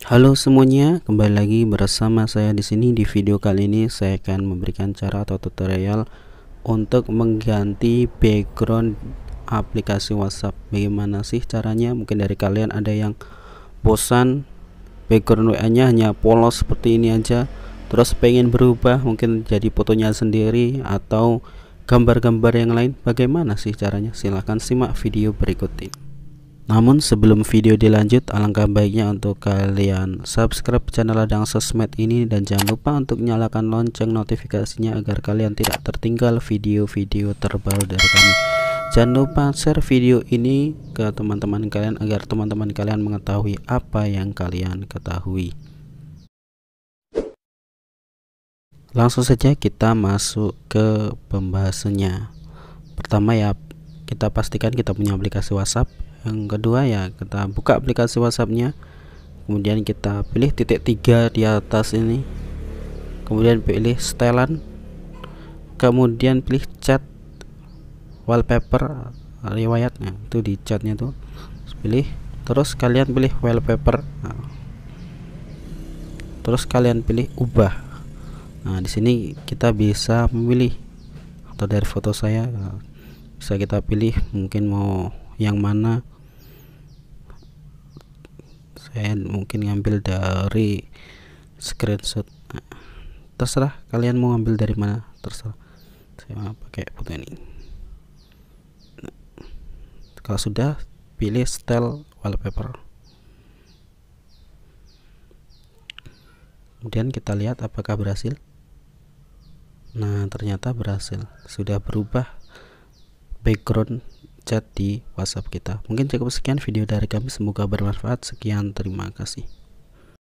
Halo semuanya, kembali lagi bersama saya di sini. Di video kali ini saya akan memberikan cara atau tutorial untuk mengganti background aplikasi WhatsApp. Bagaimana sih caranya? Mungkin dari kalian ada yang bosan background WA-nya hanya polos seperti ini aja, terus pengen berubah mungkin jadi fotonya sendiri atau gambar-gambar yang lain. Bagaimana sih caranya? Silahkan simak video berikut ini. Namun sebelum video dilanjut alangkah baiknya untuk kalian subscribe channel Ladang Sosmed ini dan jangan lupa untuk nyalakan lonceng notifikasinya agar kalian tidak tertinggal video-video terbaru dari kami Jangan lupa share video ini ke teman-teman kalian agar teman-teman kalian mengetahui apa yang kalian ketahui Langsung saja kita masuk ke pembahasannya Pertama ya kita pastikan kita punya aplikasi WhatsApp yang kedua ya kita buka aplikasi WhatsAppnya kemudian kita pilih titik tiga di atas ini kemudian pilih setelan kemudian pilih chat wallpaper riwayatnya itu di chatnya tuh terus pilih terus kalian pilih wallpaper nah. terus kalian pilih ubah Nah, di sini kita bisa memilih atau dari foto saya nah, bisa kita pilih mungkin mau yang mana saya mungkin ngambil dari screenshot terserah kalian mau ngambil dari mana terserah saya pakai foto ini nah, kalau sudah pilih style wallpaper kemudian kita lihat apakah berhasil nah ternyata berhasil sudah berubah background chat di WhatsApp kita. Mungkin cukup sekian video dari kami, semoga bermanfaat. Sekian, terima kasih.